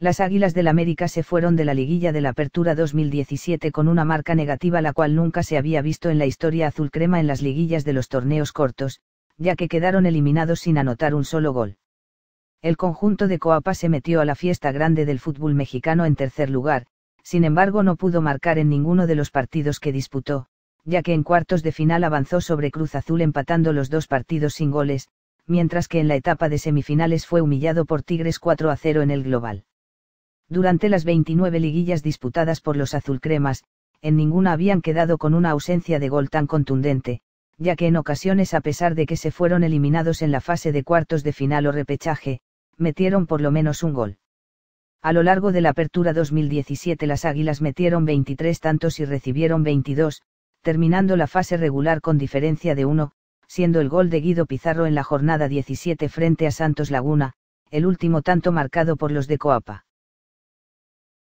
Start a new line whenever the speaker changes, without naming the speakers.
Las Águilas del América se fueron de la liguilla de la Apertura 2017 con una marca negativa la cual nunca se había visto en la historia azul crema en las liguillas de los torneos cortos, ya que quedaron eliminados sin anotar un solo gol. El conjunto de Coapa se metió a la fiesta grande del fútbol mexicano en tercer lugar, sin embargo no pudo marcar en ninguno de los partidos que disputó, ya que en cuartos de final avanzó sobre Cruz Azul empatando los dos partidos sin goles, mientras que en la etapa de semifinales fue humillado por Tigres 4 a 0 en el global. Durante las 29 liguillas disputadas por los azulcremas, en ninguna habían quedado con una ausencia de gol tan contundente, ya que en ocasiones a pesar de que se fueron eliminados en la fase de cuartos de final o repechaje, metieron por lo menos un gol. A lo largo de la apertura 2017 las Águilas metieron 23 tantos y recibieron 22, terminando la fase regular con diferencia de uno, siendo el gol de Guido Pizarro en la jornada 17 frente a Santos Laguna, el último tanto marcado por los de Coapa.